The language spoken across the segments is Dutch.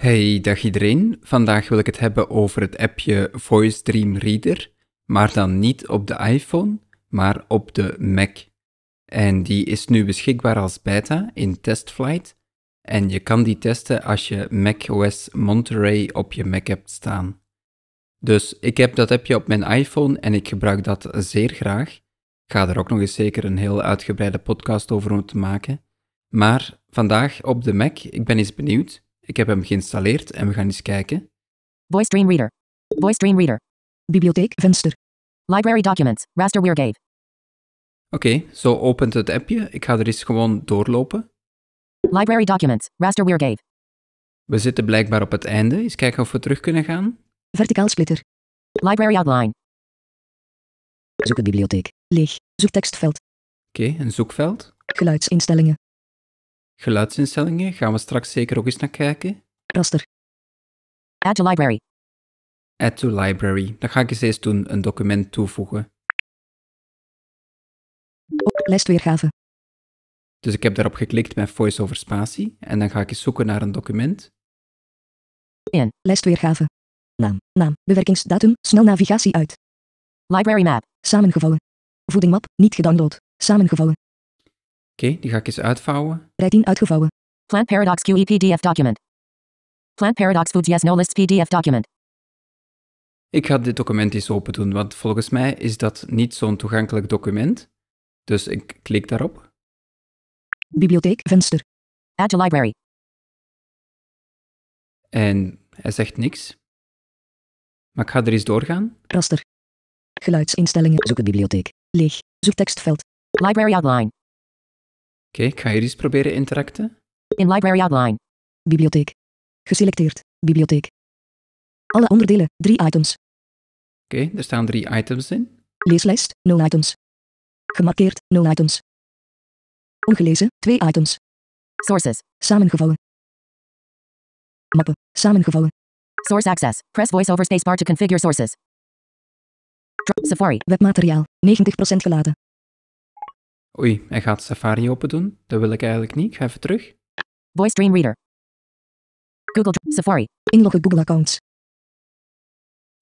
Hey, dag iedereen. Vandaag wil ik het hebben over het appje Voice Dream Reader, maar dan niet op de iPhone, maar op de Mac. En die is nu beschikbaar als beta in testflight. En je kan die testen als je macOS Monterey op je Mac hebt staan. Dus ik heb dat appje op mijn iPhone en ik gebruik dat zeer graag. Ik ga er ook nog eens zeker een heel uitgebreide podcast over moeten maken. Maar vandaag op de Mac, ik ben eens benieuwd. Ik heb hem geïnstalleerd en we gaan eens kijken. Voice Dream Reader. Voice Dream Reader. Bibliotheek venster. Library documents, Raster Weergave. Oké, zo opent het appje. Ik ga er eens gewoon doorlopen. Library documents, Raster Weergave. We zitten blijkbaar op het einde. Eens kijken of we terug kunnen gaan. Verticaal splitter. Library outline. Zoek een bibliotheek. Leeg. Zoektekstveld. Oké, een zoekveld. Geluidsinstellingen. Geluidsinstellingen gaan we straks zeker ook eens naar kijken. Raster. Add to library. Add to library. Dan ga ik eens doen, een document toevoegen. Lijstweergave. Dus ik heb daarop geklikt met voice-over spatie en dan ga ik eens zoeken naar een document. In, lijstweergave. Naam, naam, bewerkingsdatum, snel navigatie uit. Library map, samengevallen. Voeding map, niet gedownload, samengevallen. Oké, die ga ik eens uitvouwen. Rij uitgevouwen. Plant Paradox QE PDF document. Plant Paradox Foods Yes No List PDF document. Ik ga dit document eens open doen, want volgens mij is dat niet zo'n toegankelijk document. Dus ik klik daarop. Bibliotheek venster. Add to library. En hij zegt niks. Maar ik ga er eens doorgaan. Raster. Geluidsinstellingen. Zoek het bibliotheek. Leeg. Zoek tekstveld. Library outline. Oké, ga hier eens proberen in te In Library Outline. Bibliotheek. Geselecteerd. Bibliotheek. Alle onderdelen, drie items. Oké, er staan drie items in. Leeslijst, 0 items. Gemarkeerd, 0 items. Ongelezen, 2 items. Sources. Samengevallen. Mappen, samengevallen. Source access. Press voice over spacebar to configure sources. Safari. Webmateriaal, 90% geladen. Oei, hij gaat Safari open doen. Dat wil ik eigenlijk niet. Ik ga even terug. Voice Dream Reader. Google Safari. Inloggen Google accounts.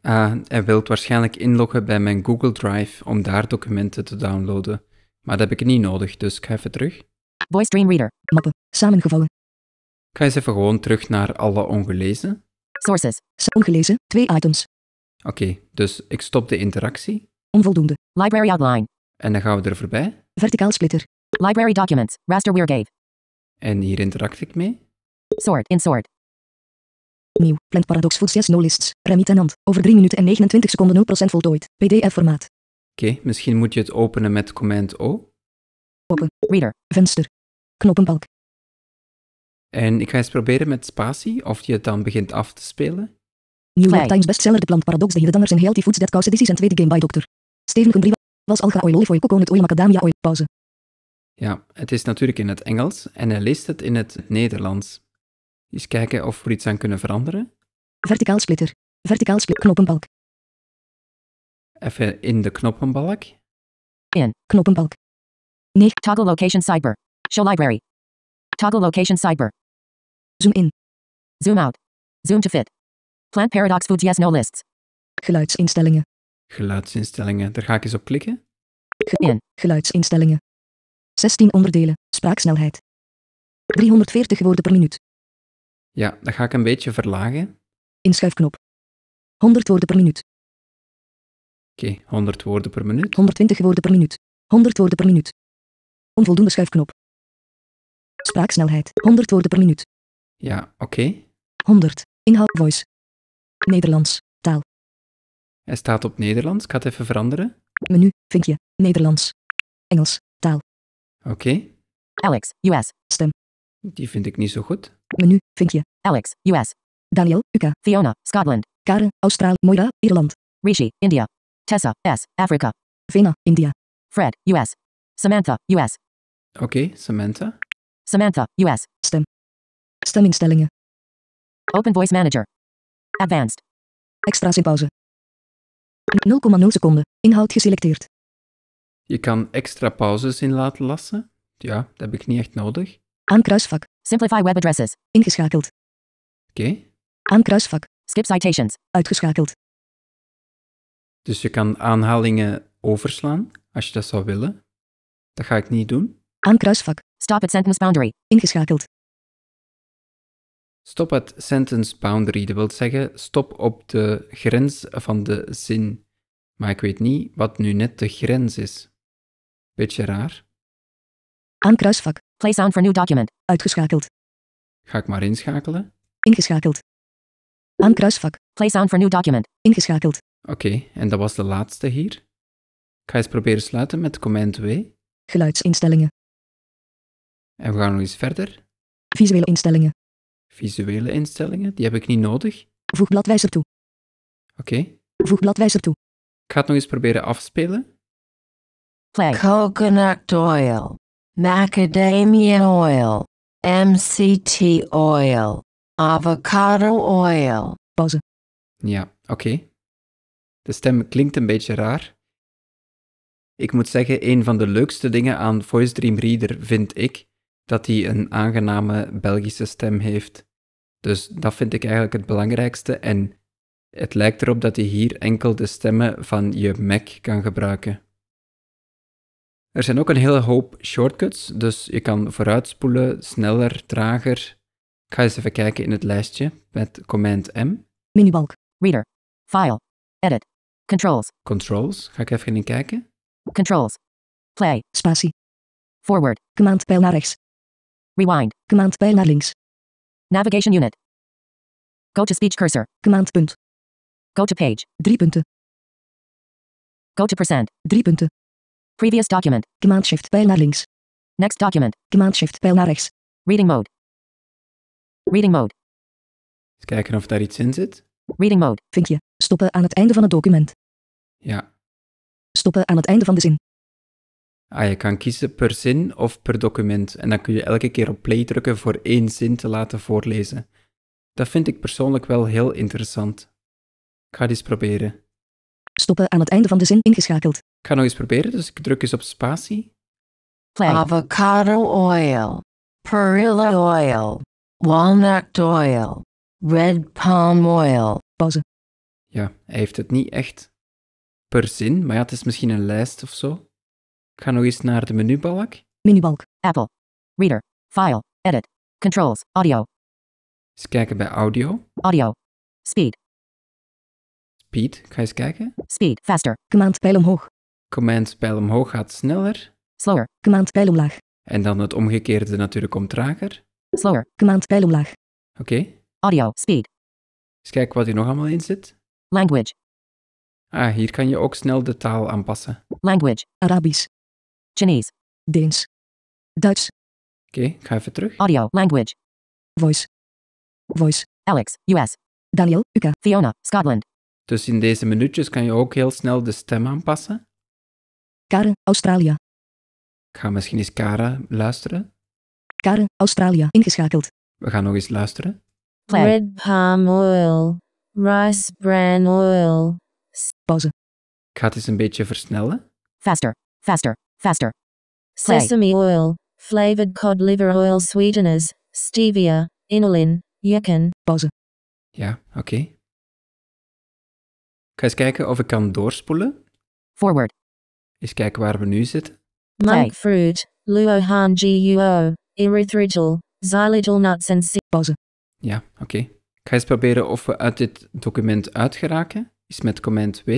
Ah, hij wilt waarschijnlijk inloggen bij mijn Google Drive om daar documenten te downloaden. Maar dat heb ik niet nodig, dus ik ga even terug. Voice Dream Reader. Mappen. Samengevallen. Ik ga eens even gewoon terug naar alle ongelezen. Sources. Ongelezen. Twee items. Oké, dus ik stop de interactie. Onvoldoende. Library outline. En dan gaan we er voorbij. Verticaal splitter. Library documents. Raster weergave. En hier interact ik mee. Sort in sort. Nieuw. Plant Paradox Food Yes No Lists. ant. Over 3 minuten en 29 seconden 0% voltooid. PDF-formaat. Oké, misschien moet je het openen met command O. Open. Reader. Venster. Knoppenbalk. En ik ga eens proberen met spatie of je het dan begint af te spelen. New York Times bestseller De Plant Paradox De dangers en Healthy Foods Dead Cows and en Tweede Game by Doctor. Steven was algaolie voor je coconut macadamia olie. Pauze. Ja, het is natuurlijk in het Engels en hij leest het in het Nederlands. Eens kijken of we iets aan kunnen veranderen. Verticaal splitter. Verticaal splitter. Knoppenbalk. Even in de knoppenbalk. In. Knoppenbalk. Nee. Toggle location sidebar. Show library. Toggle location sidebar. Zoom in. Zoom out. Zoom to fit. Plant paradox foods yes no lists. Geluidsinstellingen. Geluidsinstellingen. Daar ga ik eens op klikken. Geluidsinstellingen. 16 onderdelen. Spraaksnelheid. 340 woorden per minuut. Ja, dat ga ik een beetje verlagen. Inschuifknop. 100 woorden per minuut. Oké, 100 woorden per minuut. 120 woorden per minuut. 100 woorden per minuut. Onvoldoende schuifknop. Spraaksnelheid. 100 woorden per minuut. Ja, oké. 100. Inhoud voice. Nederlands. Taal. Hij staat op Nederlands. Ik ga het even veranderen. Menu, vinkje, Nederlands, Engels, taal. Oké. Alex, US, stem. Die vind ik niet zo goed. Menu, vinkje. Alex, US. Daniel, UK. Fiona, Scotland. Karen, Australië. Moira, Ierland. Rishi, India. Tessa, S, Afrika. Vena, India. Fred, US. Samantha, US. Oké, Samantha. Samantha, US. Stem. Steminstellingen. Open Voice Manager. Advanced. Extra in pauze. 0,0 seconde. Inhoud geselecteerd. Je kan extra pauzes in laten lassen. Ja, dat heb ik niet echt nodig. Aan kruisvak. Simplify web addresses. Ingeschakeld. Oké. Okay. Aan kruisvak. Skip citations. Uitgeschakeld. Dus je kan aanhalingen overslaan, als je dat zou willen. Dat ga ik niet doen. Aan kruisvak. Stop at sentence boundary. Ingeschakeld. Stop at sentence boundary, dat wil zeggen stop op de grens van de zin. Maar ik weet niet wat nu net de grens is. Beetje raar. kruisvak. Play sound for new document. Uitgeschakeld. Ga ik maar inschakelen? Ingeschakeld. kruisvak, Play sound for new document. Ingeschakeld. Oké, en dat was de laatste hier. Ik ga eens proberen sluiten met command W. Geluidsinstellingen. En we gaan nog eens verder. Visuele instellingen. Visuele instellingen, die heb ik niet nodig. Voeg bladwijzer toe. Oké. Voeg bladwijzer toe. Ik ga het nog eens proberen afspelen. coconut oil, macadamia oil, MCT oil, avocado oil. Pauze. Ja, oké. De stem klinkt een beetje raar. Ik moet zeggen, een van de leukste dingen aan Voice Dream Reader vind ik dat hij een aangename Belgische stem heeft. Dus dat vind ik eigenlijk het belangrijkste. En het lijkt erop dat je hier enkel de stemmen van je Mac kan gebruiken. Er zijn ook een hele hoop shortcuts, dus je kan vooruitspoelen, sneller, trager. Ik ga eens even kijken in het lijstje met command M. Minibalk, reader, file, edit, controls. Controls, ga ik even in kijken. Controls, play, spatie, forward, command pijl naar rechts. Rewind, command pijl naar links. Navigation unit. Go to speech cursor. Command punt. Go to page. 3 punten. Go to percent. 3 punten. Previous document. Command shift pijl naar links. Next document. Command shift pijl naar rechts. Reading mode. Reading mode. Eens kijken of daar iets in zit. Reading mode. Vind je? Stoppen aan het einde van het document. Ja. Stoppen aan het einde van de zin. Ah, je kan kiezen per zin of per document. En dan kun je elke keer op play drukken voor één zin te laten voorlezen. Dat vind ik persoonlijk wel heel interessant ga het eens proberen. Stoppen aan het einde van de zin ingeschakeld. Ik ga nog eens proberen, dus ik druk eens op spatie. Avocado oil, perilla oil, walnut oil, red palm oil. Pauze. Ja, hij heeft het niet echt per zin, maar ja, het is misschien een lijst of zo. Ik ga nog eens naar de menubalk. Menubalk, Apple, Reader, File, Edit, Controls, Audio. Eens kijken bij audio. Audio, Speed, Speed. ga eens kijken. Speed, faster. Command pijl omhoog. Command pijl omhoog gaat sneller. Slower. Command pijl omlaag. En dan het omgekeerde natuurlijk komt trager. Slower. Command pijl omlaag. Oké. Audio, speed. Eens kijken wat hier nog allemaal in zit. Language. Ah, hier kan je ook snel de taal aanpassen. Language. Arabisch. Chinese. Deens. Duits. Oké, ik ga even terug. Audio, language. Voice. Voice. Alex, US. Daniel, UK. Fiona, Scotland. Dus in deze minuutjes kan je ook heel snel de stem aanpassen. Karen, Australië. Ik ga misschien eens Kara luisteren. Karen, Australië, ingeschakeld. We gaan nog eens luisteren. Red palm oil, rice bran oil. Pauze. Ik ga het eens een beetje versnellen. Faster, faster, faster. Sesame oil, flavored cod liver oil sweeteners, stevia, inulin, yacon. Pauze. Ja, oké. Okay. Ik ga eens kijken of ik kan doorspoelen. Forward. Eens kijken waar we nu zitten. Mike Luohan GUO, Erythritol, Xylitol nuts en Pauze. Ja, oké. Okay. Ik ga eens proberen of we uit dit document uitgeraken. Is met command W.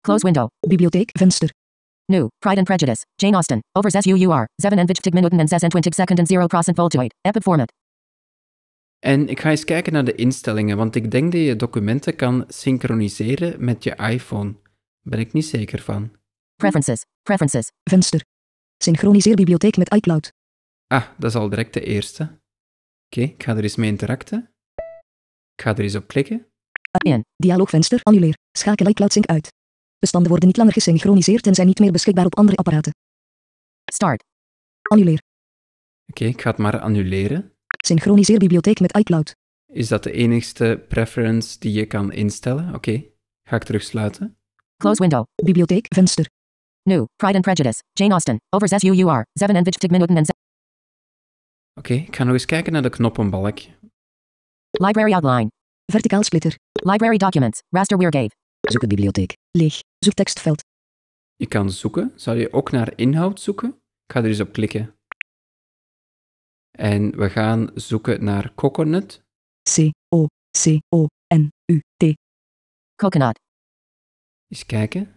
Close window, bibliotheek, venster. New, Pride and Prejudice, Jane Austen, over 6 UUR, 7 and Vich minuten and 6 and 20 second and 0% voltoid, epic format, en ik ga eens kijken naar de instellingen, want ik denk dat je documenten kan synchroniseren met je iPhone. Ben ik niet zeker van. Preferences, preferences, venster. Synchroniseer bibliotheek met iCloud. Ah, dat is al direct de eerste. Oké, ik ga er eens mee interacten. Ik ga er eens op klikken. APN, ah, dialoogvenster, annuleer. Schakel iCloud Sync uit. Bestanden worden niet langer gesynchroniseerd en zijn niet meer beschikbaar op andere apparaten. Start. Annuleer. Oké, ik ga het maar annuleren. Synchroniseer bibliotheek met iCloud. Is dat de enigste preference die je kan instellen? Oké, ga ik terugsluiten. Close window. Bibliotheek, venster. New, Pride and Prejudice, Jane Austen, Over UUR, 7 en Vijftig minuten en Oké, ik ga nog eens kijken naar de knoppenbalk. Library outline. Verticaal splitter. Library documents, raster weergave. de bibliotheek. Leeg. Zoek tekstveld. Je kan zoeken. Zou je ook naar inhoud zoeken? Ik ga er eens op klikken. En we gaan zoeken naar coconut. C-O-C-O-N-U-T. Coconut. Eens kijken.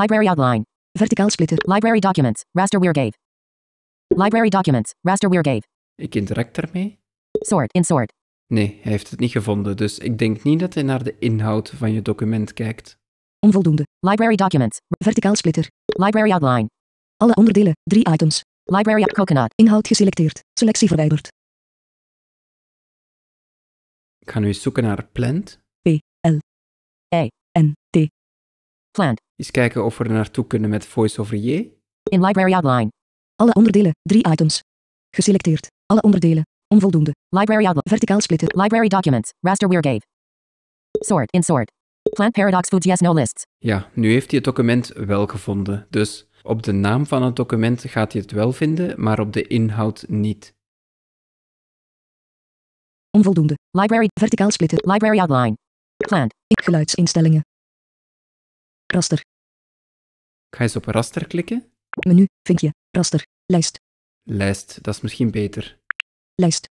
Library outline. Verticaal splitter. Library documents. Raster weergave. Library documents. Raster weergave. Ik interact ermee. Sort in sort. Nee, hij heeft het niet gevonden, dus ik denk niet dat hij naar de inhoud van je document kijkt. Onvoldoende. Library documents. Verticaal splitter. Library outline. Alle onderdelen. Drie items. Library of Coconut. Inhoud geselecteerd. Selectie verwijderd. Ik ga nu zoeken naar plant. p l a E-N-T. Plant. Eens kijken of we er naartoe kunnen met voice over J. In library outline. Alle onderdelen, drie items. Geselecteerd. Alle onderdelen. Onvoldoende. Library outline. Verticaal splitten. Library documents. Raster weird gave. Sort in sort. Plant paradox foods yes no lists. Ja, nu heeft hij het document wel gevonden. Dus op de naam van het document gaat hij het wel vinden, maar op de inhoud niet. Onvoldoende. Library, verticaal splitten. Library outline. Plan. Geluidsinstellingen. Raster. ga eens op raster klikken. Menu, vinkje, raster, lijst. Lijst, dat is misschien beter. Lijst.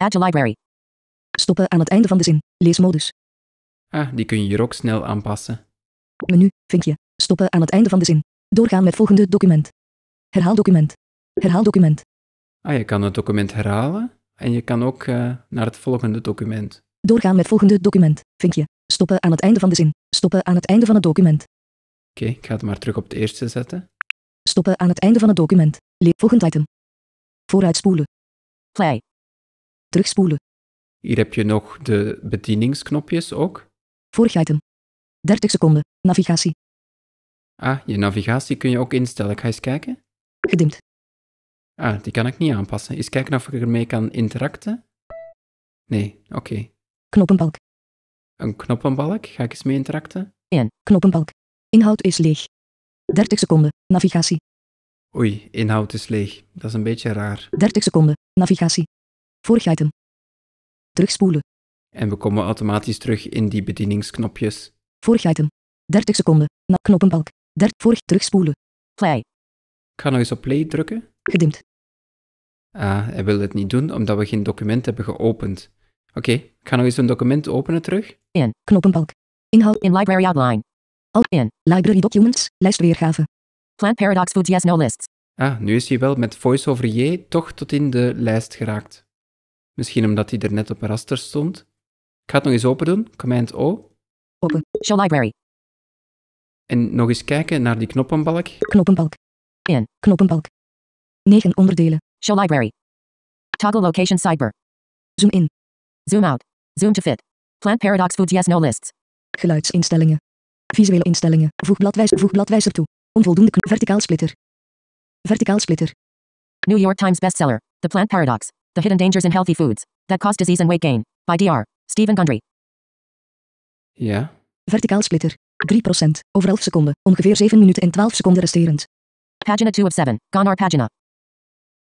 Add to library. Stoppen aan het einde van de zin. Leesmodus. Ah, die kun je hier ook snel aanpassen. Menu, vinkje, stoppen aan het einde van de zin. Doorgaan met volgende document. Herhaal document. Herhaal document. Ah, je kan het document herhalen en je kan ook eh, naar het volgende document. Doorgaan met volgende document. Vinkje. Stoppen aan het einde van de zin. Stoppen aan het einde van het document. Oké, ik ga het maar terug op het eerste zetten. Stoppen aan het einde van het document. Leer volgend item. Vooruitspoelen. Play. Terugspoelen. Hier heb je nog de bedieningsknopjes ook. Vorig item. 30 seconden. Navigatie. Ah, je navigatie kun je ook instellen. Ik ga eens kijken. Gedimd. Ah, die kan ik niet aanpassen. Eens kijken of ik ermee kan interacten. Nee, oké. Okay. Knoppenbalk. Een knoppenbalk. Ga ik eens mee interacten? Ja, knoppenbalk. Inhoud is leeg. 30 seconden. Navigatie. Oei, inhoud is leeg. Dat is een beetje raar. 30 seconden. Navigatie. Vorig item. Terugspoelen. En we komen automatisch terug in die bedieningsknopjes. Vorig item. 30 seconden. Na knoppenbalk. Dert vorig terugspoelen. Play. Ik ga nog eens op play drukken. Gedimd. Ah, hij wil het niet doen omdat we geen document hebben geopend. Oké, ik ga nog eens een document openen terug. In, knoppenbalk. Inhoud in library outline. Alt in, library documents, lijstweergave. Plant paradox foods yes no lists. Ah, nu is hij wel met voiceover J toch tot in de lijst geraakt. Misschien omdat hij er net op raster stond. Ik ga het nog eens open doen, command O. Open, show library. En nog eens kijken naar die knoppenbalk. Knoppenbalk. In. Knoppenbalk. 9 onderdelen. Show library. Toggle location sidebar. Zoom in. Zoom out. Zoom to fit. Plant paradox foods. yes no lists. Geluidsinstellingen. Visuele instellingen. Voeg, bladwijzer, voeg bladwijzer toe. Onvoldoende knop. Verticaal splitter. Verticaal splitter. New York Times bestseller. The Plant Paradox. The Hidden Dangers in Healthy Foods. That Cause Disease and Weight Gain. By Dr. Stephen Gundry. Ja. Verticaal splitter. 3%. Over 11 seconden. Ongeveer 7 minuten en 12 seconden resterend. Pagina 2 of 7. Gone pagina.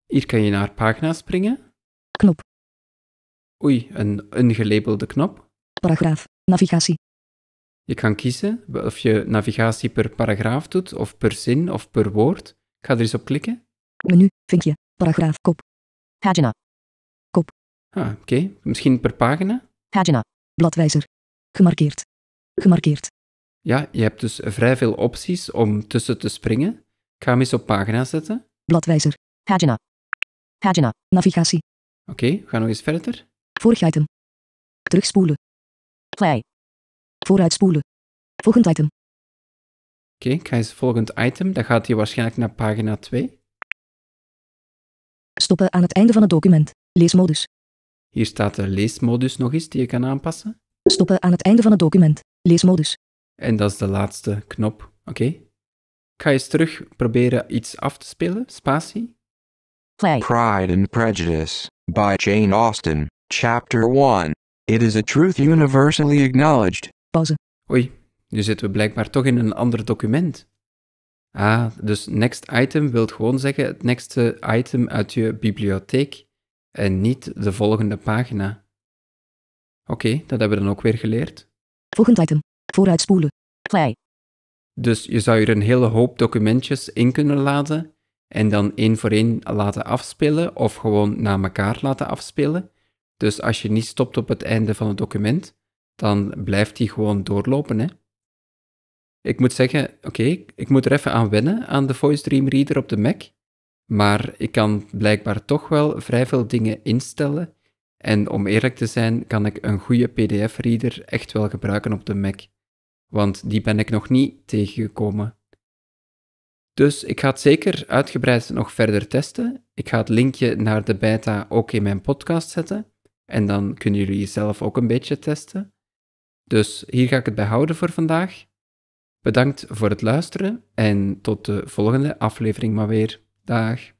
Hier kan je naar pagina springen. Knop. Oei, een ungelabelde knop. Paragraaf. Navigatie. Je kan kiezen of je navigatie per paragraaf doet, of per zin, of per woord. Ik ga er eens op klikken. Menu, vinkje, paragraaf, kop. Pagina. Kop. Ah, oké. Misschien per pagina? Pagina. Bladwijzer. Gemarkeerd. Gemarkeerd. Ja, je hebt dus vrij veel opties om tussen te springen. Ik ga hem eens op pagina zetten. Bladwijzer. Pagina. Pagina. Navigatie. Oké, we gaan nog eens verder. Vorig item. Terugspoelen. Play. Vooruitspoelen. Volgend item. Oké, ik ga eens volgend item. Dan gaat hij waarschijnlijk naar pagina 2. Stoppen aan het einde van het document. Leesmodus. Hier staat de leesmodus nog eens die je kan aanpassen. Stoppen aan het einde van het document. Leesmodus. En dat is de laatste knop. Oké. Okay. ga eens terug proberen iets af te spelen. Spatie. Play. Pride and Prejudice by Jane Austen, Chapter 1. It is a truth universally acknowledged. Pauze. Oei, nu zitten we blijkbaar toch in een ander document. Ah, dus next item wil gewoon zeggen het next item uit je bibliotheek en niet de volgende pagina. Oké, dat hebben we dan ook weer geleerd. Volgend item. Vooruitspoelen. Klei. Dus je zou hier een hele hoop documentjes in kunnen laden en dan één voor één laten afspelen of gewoon na elkaar laten afspelen. Dus als je niet stopt op het einde van het document, dan blijft die gewoon doorlopen. Hè? Ik moet zeggen, oké, ik moet er even aan wennen aan de Voice Dream Reader op de Mac, maar ik kan blijkbaar toch wel vrij veel dingen instellen. En om eerlijk te zijn, kan ik een goede PDF-reader echt wel gebruiken op de Mac want die ben ik nog niet tegengekomen. Dus ik ga het zeker uitgebreid nog verder testen. Ik ga het linkje naar de beta ook in mijn podcast zetten. En dan kunnen jullie jezelf ook een beetje testen. Dus hier ga ik het bij houden voor vandaag. Bedankt voor het luisteren en tot de volgende aflevering maar weer. Dag.